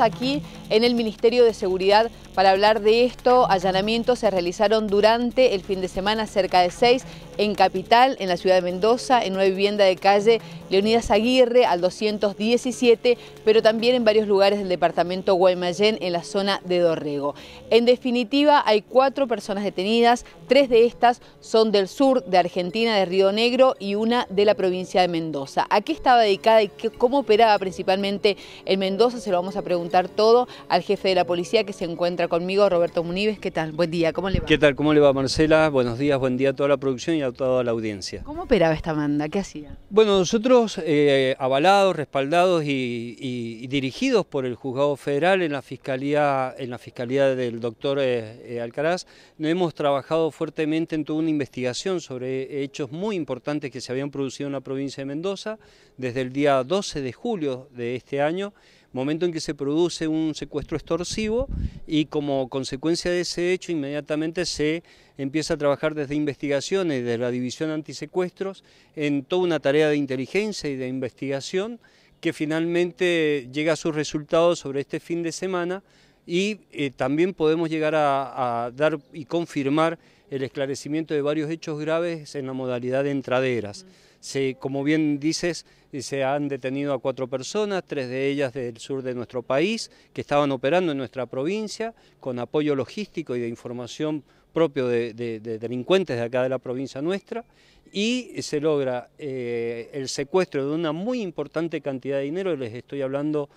aquí en el Ministerio de Seguridad para hablar de esto. Allanamientos se realizaron durante el fin de semana cerca de seis en Capital, en la ciudad de Mendoza, en una vivienda de calle Leonidas Aguirre al 217, pero también en varios lugares del departamento Guaymallén, en la zona de Dorrego. En definitiva, hay cuatro personas detenidas, tres de estas son del sur de Argentina, de Río Negro, y una de la provincia de Mendoza. ¿A qué estaba dedicada y cómo operaba principalmente en Mendoza? Se lo vamos a preguntar todo al jefe de la policía que se encuentra conmigo, Roberto Munives. ¿Qué tal? Buen día, ¿cómo le va? ¿Qué tal? ¿Cómo le va, Marcela? Buenos días, buen día a toda la producción a la audiencia. ¿Cómo operaba esta manda? ¿Qué hacía? Bueno, nosotros, eh, avalados, respaldados y, dirigidos por el juzgado federal en la fiscalía, en la fiscalía del doctor eh, eh, Alcaraz, Alcaraz, hemos trabajado fuertemente en toda una investigación sobre hechos muy importantes que se habían producido en la provincia de Mendoza desde el día 12 de julio de este año momento en que se produce un secuestro extorsivo y como consecuencia de ese hecho inmediatamente se empieza a trabajar desde investigaciones, desde la división antisecuestros, en toda una tarea de inteligencia y de investigación que finalmente llega a sus resultados sobre este fin de semana y eh, también podemos llegar a, dar y confirmar el esclarecimiento de varios hechos graves en la modalidad de entraderas. Mm. como bien dices, eh, se han detenido a cuatro personas, tres de ellas del sur de nuestro país, que estaban operando en nuestra provincia con apoyo logístico y de información propio de, delincuentes de acá de la provincia nuestra, y se logra eh, el secuestro de una muy importante cantidad de dinero, les estoy hablando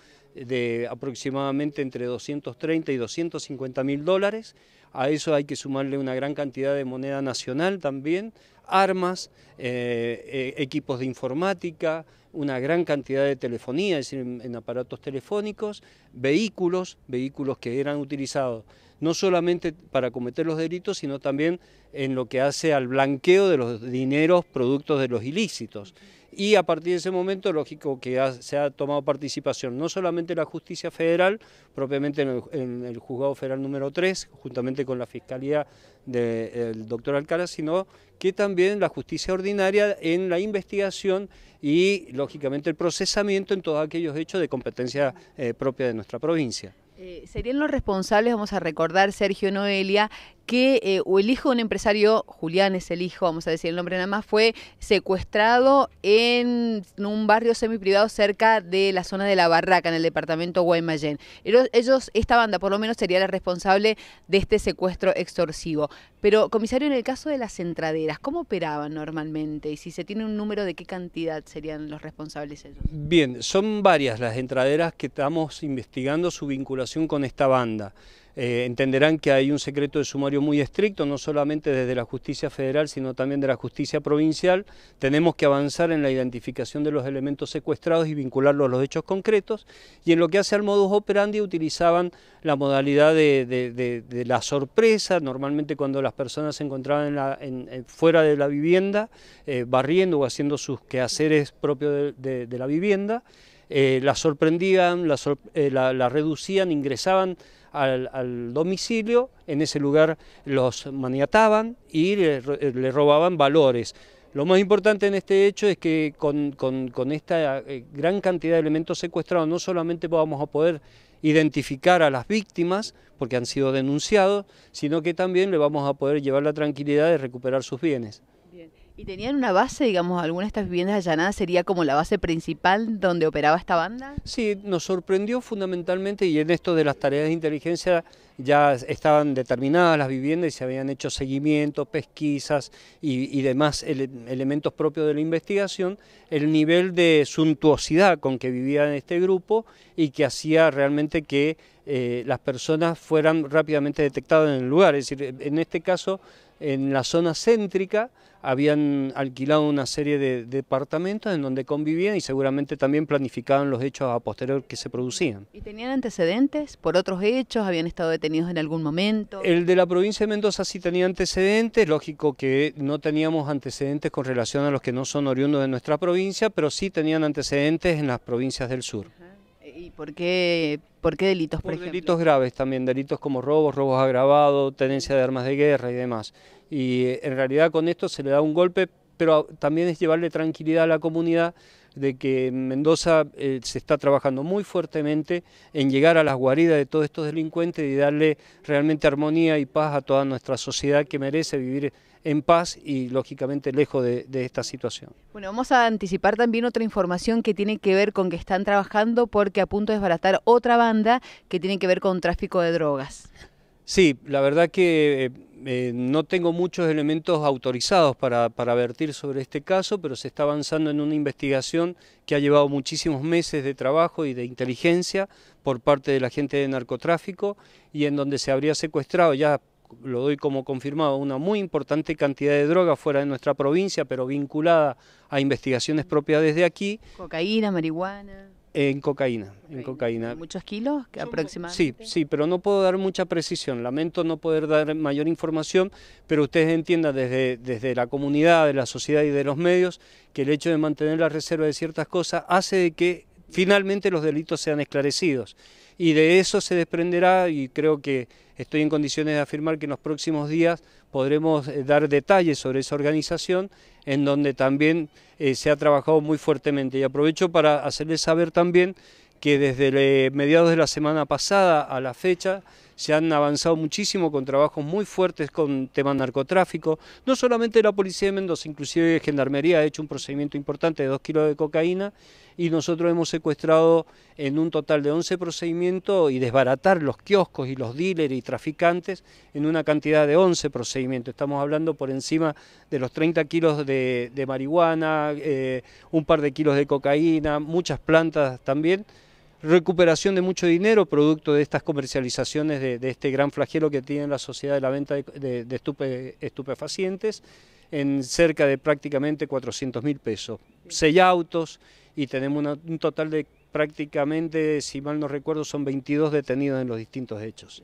de aproximadamente entre 230 y 250 mil dólares. A eso hay que sumarle una gran cantidad de moneda nacional también, armas, eh, eh, equipos de informática, una gran cantidad de telefonía, es decir, en aparatos telefónicos, vehículos, vehículos que eran utilizados no solamente para cometer los delitos, sino también en lo que hace al blanqueo de los dineros productos de los ilícitos y a partir de ese momento, lógico que se ha tomado participación no solamente la justicia federal, propiamente en el, juzgado federal número 3, juntamente con la fiscalía del doctor Alcala, sino que también la justicia ordinaria en la investigación y, lógicamente, el procesamiento en todos aquellos hechos de competencia eh, propia de nuestra provincia. Eh, serían los responsables, vamos a recordar, Sergio Noelia, que eh, el hijo de un empresario, Julián es el hijo, vamos a decir el nombre nada más, fue secuestrado en un barrio semi privado cerca de la zona de La Barraca, en el departamento Guaymallén. Ellos, esta banda por lo menos sería la responsable de este secuestro extorsivo. Pero, comisario, en el caso de las entraderas, ¿cómo operaban normalmente? Y si se tiene un número, ¿de qué cantidad serían los responsables ellos? Bien, son varias las entraderas que estamos investigando su vinculación con esta banda. Eh, entenderán que hay un secreto de sumario muy estricto, no solamente desde la justicia federal, sino también de la justicia provincial. Tenemos que avanzar en la identificación de los elementos secuestrados y vincularlos a los hechos concretos. Y en lo que hace al modus operandi utilizaban la modalidad de, la sorpresa, normalmente cuando las personas se encontraban en la, fuera de la vivienda, eh, barriendo o haciendo sus quehaceres propios de la vivienda eh, sorprendían, eh, la, reducían, ingresaban al, domicilio, en ese lugar los maniataban y eh, le, robaban valores. Lo más importante en este hecho es que con, esta eh, gran cantidad de elementos secuestrados no solamente vamos a poder identificar a las víctimas, porque han sido denunciados, sino que también le vamos a poder llevar la tranquilidad de recuperar sus bienes. ¿Y tenían una base, digamos, alguna de estas viviendas allanadas sería como la base principal donde operaba esta banda? Sí, nos sorprendió fundamentalmente y en esto de las tareas de inteligencia ya estaban determinadas las viviendas y se habían hecho seguimientos, pesquisas y, demás elementos propios de la investigación, el nivel de suntuosidad con que vivía este grupo y que hacía realmente que eh, las personas fueran rápidamente detectadas en el lugar. Es decir, en este caso, en la zona céntrica, habían alquilado una serie de, departamentos en donde convivían y seguramente también planificaban los hechos a posterior que se producían. ¿Y tenían antecedentes por otros hechos? ¿Habían estado detenidos en algún momento? El de la provincia de Mendoza sí tenía antecedentes, lógico que no teníamos antecedentes con relación a los que no son oriundos de nuestra provincia, pero sí tenían antecedentes en las provincias del sur. ¿Por qué, por qué delitos, por, delitos graves también, delitos como robos, robos agravados, tenencia de armas de guerra y demás. Y eh, en realidad con esto se le da un golpe pero también es llevarle tranquilidad a la comunidad de que Mendoza eh, se está trabajando muy fuertemente en llegar a las guaridas de todos estos delincuentes y darle realmente armonía y paz a toda nuestra sociedad que merece vivir en paz y lógicamente lejos de, de, esta situación. Bueno, vamos a anticipar también otra información que tiene que ver con que están trabajando porque a punto de desbaratar otra banda que tiene que ver con tráfico de drogas. Sí, la verdad que eh, eh, no tengo muchos elementos autorizados para, para, vertir sobre este caso, pero se está avanzando en una investigación que ha llevado muchísimos meses de trabajo y de inteligencia por parte de la gente de narcotráfico y en donde se habría secuestrado, ya lo doy como confirmado, una muy importante cantidad de droga fuera de nuestra provincia, pero vinculada a investigaciones propias desde aquí. Cocaína, marihuana. En cocaína, en cocaína. ¿Muchos kilos aproximadamente? Sí, sí, pero no puedo dar mucha precisión. Lamento no poder dar mayor información, pero ustedes entiendan desde, desde la comunidad, de la sociedad y de los medios que el hecho de mantener la reserva de ciertas cosas hace de que finalmente los delitos sean esclarecidos. Y de eso se desprenderá y creo que estoy en condiciones de afirmar que en los próximos días podremos eh, dar detalles sobre esa organización en donde también eh, se ha trabajado muy fuertemente. Y aprovecho para hacerles saber también que desde eh, mediados de la semana pasada a la fecha se han avanzado muchísimo con trabajos muy fuertes con temas narcotráfico, no solamente la policía de Mendoza, inclusive Gendarmería ha hecho un procedimiento importante de dos kilos de cocaína y nosotros hemos secuestrado en un total de 11 procedimientos y desbaratar los kioscos y los dealers y traficantes en una cantidad de 11 procedimientos. Estamos hablando por encima de los 30 kilos de, marihuana, eh, un par de kilos de cocaína, muchas plantas también recuperación de mucho dinero producto de estas comercializaciones de, este gran flagelo que tiene la sociedad de la venta de, estupefacientes en cerca de prácticamente 400 mil pesos. Seis autos y tenemos un total de prácticamente, si mal no recuerdo, son 22 detenidos en los distintos hechos.